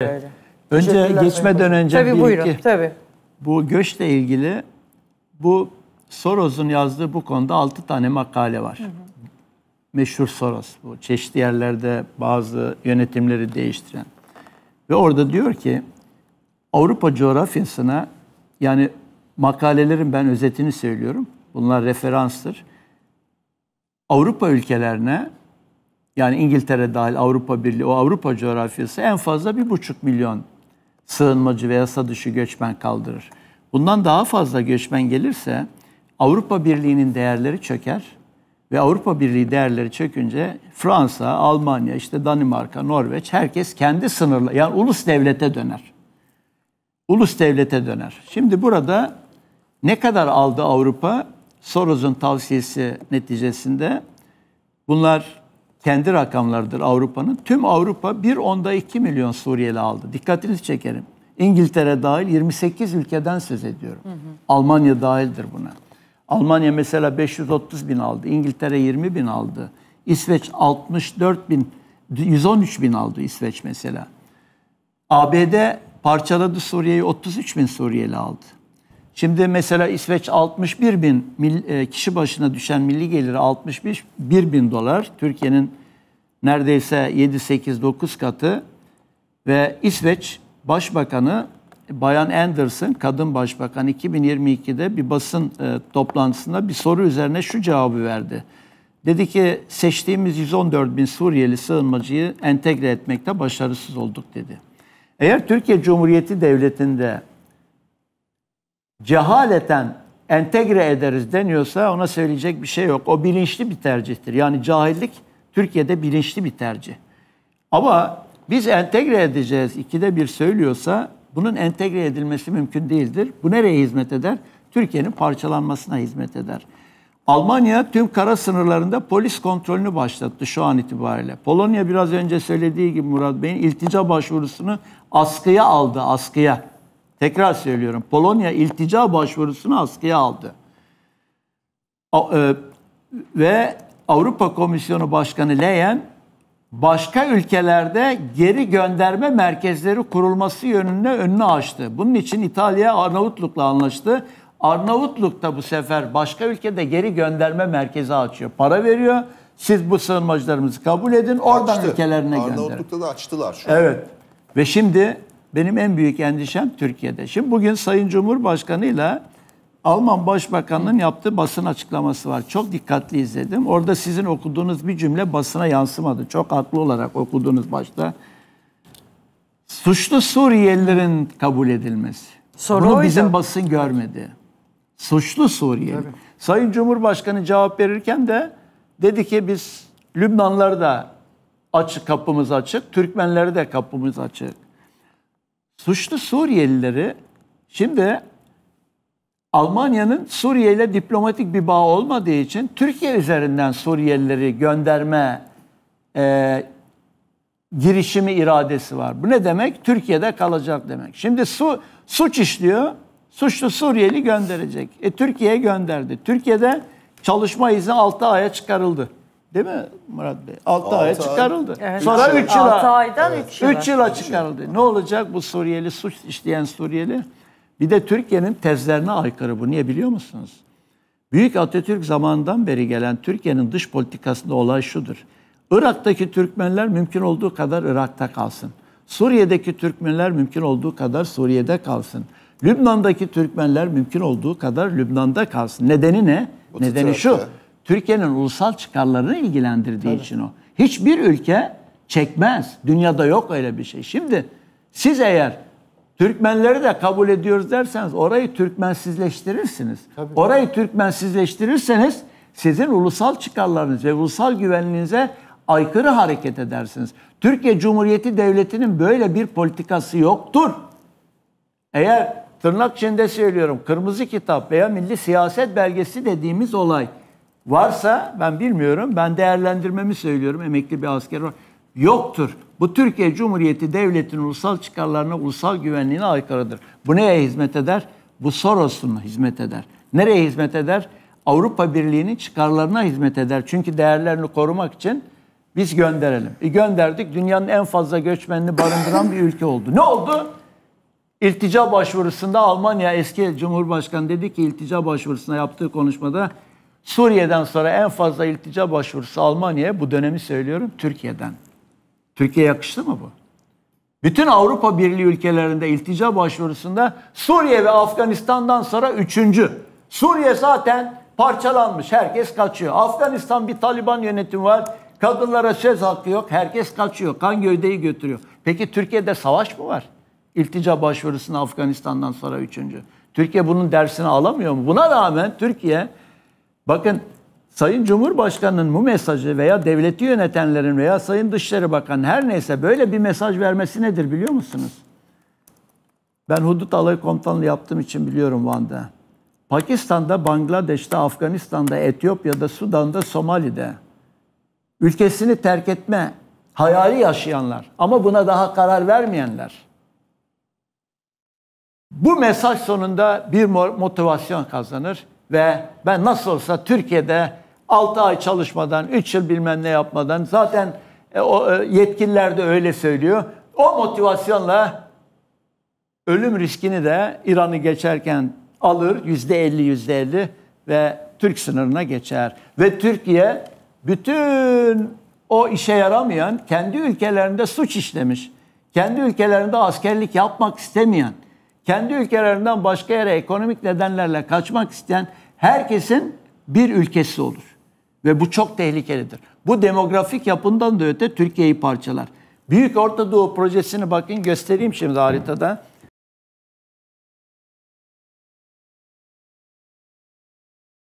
Öyle. Önce geçmeden önce tabii, bir iki. Tabii. Bu göçle ilgili bu Soros'un yazdığı bu konuda altı tane makale var. Hı hı. Meşhur Soros bu çeşitli yerlerde bazı yönetimleri değiştiren. Ve orada diyor ki Avrupa coğrafyasına yani makalelerin ben özetini söylüyorum. Bunlar referanstır. Avrupa ülkelerine yani İngiltere dahil Avrupa Birliği, o Avrupa coğrafyası en fazla bir buçuk milyon sığınmacı veya yasa göçmen kaldırır. Bundan daha fazla göçmen gelirse Avrupa Birliği'nin değerleri çöker ve Avrupa Birliği değerleri çökünce Fransa, Almanya, işte Danimarka, Norveç herkes kendi sınırla yani ulus devlete döner. Ulus devlete döner. Şimdi burada ne kadar aldı Avrupa? Soros'un tavsiyesi neticesinde bunlar kendi rakamlarıdır Avrupa'nın. Tüm Avrupa bir onda 2 milyon Suriyeli aldı. Dikkatinizi çekerim. İngiltere dahil 28 ülkeden söz ediyorum. Hı hı. Almanya dahildir buna. Almanya mesela 530 bin aldı. İngiltere 20 bin aldı. İsveç 64 bin, 113 bin aldı İsveç mesela. ABD parçaladı Suriye'yi 33 bin Suriyeli aldı. Şimdi mesela İsveç 61 bin e, kişi başına düşen milli geliri 61 bin dolar. Türkiye'nin neredeyse 7-8-9 katı ve İsveç Başbakanı Bayan Anderson, kadın başbakan 2022'de bir basın e, toplantısında bir soru üzerine şu cevabı verdi. Dedi ki seçtiğimiz 114 bin Suriyeli sığınmacıyı entegre etmekte başarısız olduk dedi. Eğer Türkiye Cumhuriyeti Devleti'nde cehaleten entegre ederiz deniyorsa ona söyleyecek bir şey yok. O bilinçli bir tercihtir. Yani cahillik Türkiye'de bilinçli bir tercih. Ama biz entegre edeceğiz ikide bir söylüyorsa bunun entegre edilmesi mümkün değildir. Bu nereye hizmet eder? Türkiye'nin parçalanmasına hizmet eder. Almanya tüm kara sınırlarında polis kontrolünü başlattı şu an itibariyle. Polonya biraz önce söylediği gibi Murat Bey'in iltica başvurusunu askıya aldı, askıya. Tekrar söylüyorum. Polonya iltica başvurusunu askıya aldı. E, ve Avrupa Komisyonu Başkanı Leyen başka ülkelerde geri gönderme merkezleri kurulması yönünde önünü açtı. Bunun için İtalya Arnavutluk'la anlaştı. Arnavutluk da bu sefer başka ülkede geri gönderme merkezi açıyor. Para veriyor. Siz bu sığınmacılarımızı kabul edin. Oradan açtı. ülkelerine gönderin. Arnavutluk'ta da açtılar şu Evet. Ve şimdi benim en büyük endişem Türkiye'de. Şimdi bugün Sayın Cumhurbaşkanı ile Alman Başbakanı'nın yaptığı basın açıklaması var. Çok dikkatli izledim. Orada sizin okuduğunuz bir cümle basına yansımadı. Çok haklı olarak okuduğunuz başta. Suçlu Suriyelilerin kabul edilmesi. Soru Bunu bizim basın görmedi. Suçlu Suriyeli. Tabii. Sayın Cumhurbaşkanı cevap verirken de dedi ki biz Lübnanları da açık kapımız açık, Türkmenleri de kapımız açık suçlu Suriyelileri şimdi Almanya'nın Suriye ile diplomatik bir bağ olmadığı için Türkiye üzerinden Suriyelileri gönderme e, girişimi iradesi var. Bu ne demek? Türkiye'de kalacak demek. Şimdi su, suç işliyor, suçlu Suriyeli gönderecek. E, Türkiye'ye gönderdi. Türkiye'de çalışma izni 6 aya çıkarıldı. Değil mi Murat Bey? 6 aya ay. çıkarıldı. Evet. Sonra 3 yıla. 6 aydan 3 yıla. 3 yıla çıkarıldı. Ne olacak bu Suriyeli, suç işleyen Suriyeli? Bir de Türkiye'nin tezlerine aykırı bu. Niye biliyor musunuz? Büyük Atatürk zamanından beri gelen Türkiye'nin dış politikasında olay şudur. Irak'taki Türkmenler mümkün olduğu kadar Irak'ta kalsın. Suriye'deki Türkmenler mümkün olduğu kadar Suriye'de kalsın. Lübnan'daki Türkmenler mümkün olduğu kadar Lübnan'da kalsın. Nedeni ne? Bu Nedeni şu. Türkiye'nin ulusal çıkarlarını ilgilendirdiği Tabii. için o. Hiçbir ülke çekmez. Dünyada yok öyle bir şey. Şimdi siz eğer Türkmenleri de kabul ediyoruz derseniz orayı Türkmensizleştirirsiniz. Tabii. Orayı Türkmensizleştirirseniz sizin ulusal çıkarlarınız ve ulusal güvenliğinize aykırı hareket edersiniz. Türkiye Cumhuriyeti Devleti'nin böyle bir politikası yoktur. Eğer tırnak içinde söylüyorum kırmızı kitap veya milli siyaset belgesi dediğimiz olay Varsa ben bilmiyorum. Ben değerlendirmemi söylüyorum. Emekli bir asker var. Yoktur. Bu Türkiye Cumhuriyeti Devleti'nin ulusal çıkarlarına, ulusal güvenliğine aykırıdır. Bu neye hizmet eder? Bu Soros'un hizmet eder. Nereye hizmet eder? Avrupa Birliği'nin çıkarlarına hizmet eder. Çünkü değerlerini korumak için biz gönderelim. E gönderdik. Dünyanın en fazla göçmenini barındıran bir ülke oldu. Ne oldu? İltica başvurusunda Almanya eski Cumhurbaşkanı dedi ki iltica başvurusunda yaptığı konuşmada Suriye'den sonra en fazla iltica başvurusu Almanya'ya bu dönemi söylüyorum Türkiye'den. Türkiye yakıştı mı bu? Bütün Avrupa Birliği ülkelerinde iltica başvurusunda Suriye ve Afganistan'dan sonra üçüncü. Suriye zaten parçalanmış. Herkes kaçıyor. Afganistan bir Taliban yönetimi var. Kadınlara söz hakkı yok. Herkes kaçıyor. Kan gövdeyi götürüyor. Peki Türkiye'de savaş mı var? İltica başvurusunda Afganistan'dan sonra üçüncü. Türkiye bunun dersini alamıyor mu? Buna rağmen Türkiye Bakın Sayın Cumhurbaşkanı'nın bu mesajı veya devleti yönetenlerin veya Sayın Dışişleri Bakanı her neyse böyle bir mesaj vermesi nedir biliyor musunuz? Ben hudut alayı komutanlığı yaptığım için biliyorum Van'da. Pakistan'da, Bangladeş'te, Afganistan'da, Etiyopya'da, Sudan'da, Somali'de ülkesini terk etme hayali yaşayanlar ama buna daha karar vermeyenler. Bu mesaj sonunda bir motivasyon kazanır ve ben nasıl olsa Türkiye'de 6 ay çalışmadan, 3 yıl bilmem ne yapmadan zaten e, o e, yetkililer de öyle söylüyor. O motivasyonla ölüm riskini de İran'ı geçerken alır yüzde %50 yüzde %50 ve Türk sınırına geçer. Ve Türkiye bütün o işe yaramayan, kendi ülkelerinde suç işlemiş, kendi ülkelerinde askerlik yapmak istemeyen, kendi ülkelerinden başka yere ekonomik nedenlerle kaçmak isteyen herkesin bir ülkesi olur. Ve bu çok tehlikelidir. Bu demografik yapından da öte Türkiye'yi parçalar. Büyük Orta Doğu projesini bakın göstereyim şimdi haritada.